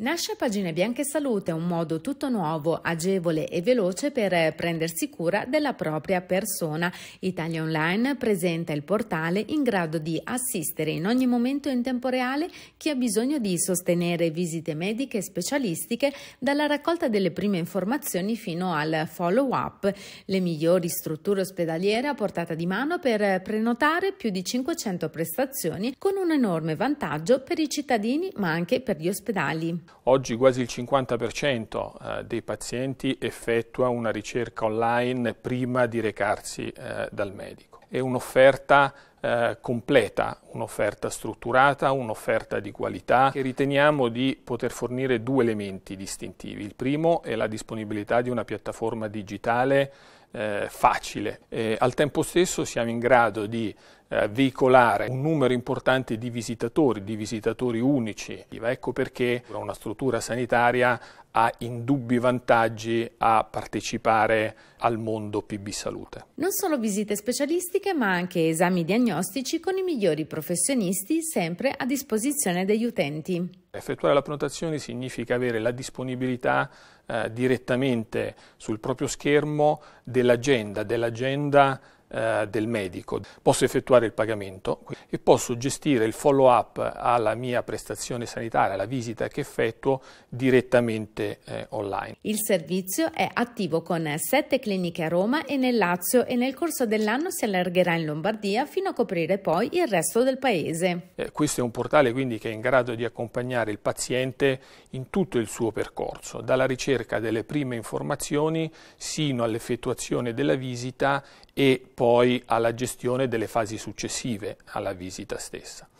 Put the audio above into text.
Nasce Pagine Bianche Salute, un modo tutto nuovo, agevole e veloce per eh, prendersi cura della propria persona. Italia Online presenta il portale in grado di assistere in ogni momento in tempo reale chi ha bisogno di sostenere visite mediche e specialistiche, dalla raccolta delle prime informazioni fino al follow-up. Le migliori strutture ospedaliere a portata di mano per eh, prenotare più di 500 prestazioni, con un enorme vantaggio per i cittadini ma anche per gli ospedali. Oggi quasi il 50% eh, dei pazienti effettua una ricerca online prima di recarsi eh, dal medico è un'offerta eh, completa, un'offerta strutturata, un'offerta di qualità che riteniamo di poter fornire due elementi distintivi. Il primo è la disponibilità di una piattaforma digitale eh, facile. E al tempo stesso siamo in grado di eh, veicolare un numero importante di visitatori, di visitatori unici. Ecco perché una struttura sanitaria ha indubbi vantaggi a partecipare al mondo PB Salute. Non solo visite specialistiche, ma anche esami diagnostici con i migliori professionisti sempre a disposizione degli utenti. Effettuare la prenotazione significa avere la disponibilità eh, direttamente sul proprio schermo dell'agenda, dell'agenda eh, del medico. Posso effettuare il pagamento e posso gestire il follow up alla mia prestazione sanitaria, alla visita che effettuo direttamente eh, online. Il servizio è attivo con sette cliniche a Roma e nel Lazio e nel corso dell'anno si allargherà in Lombardia fino a coprire poi il resto del paese. Eh, questo è un portale quindi che è in grado di accompagnare il paziente in tutto il suo percorso, dalla ricerca delle prime informazioni sino all'effettuazione della visita e poi alla gestione delle fasi successive alla visita stessa.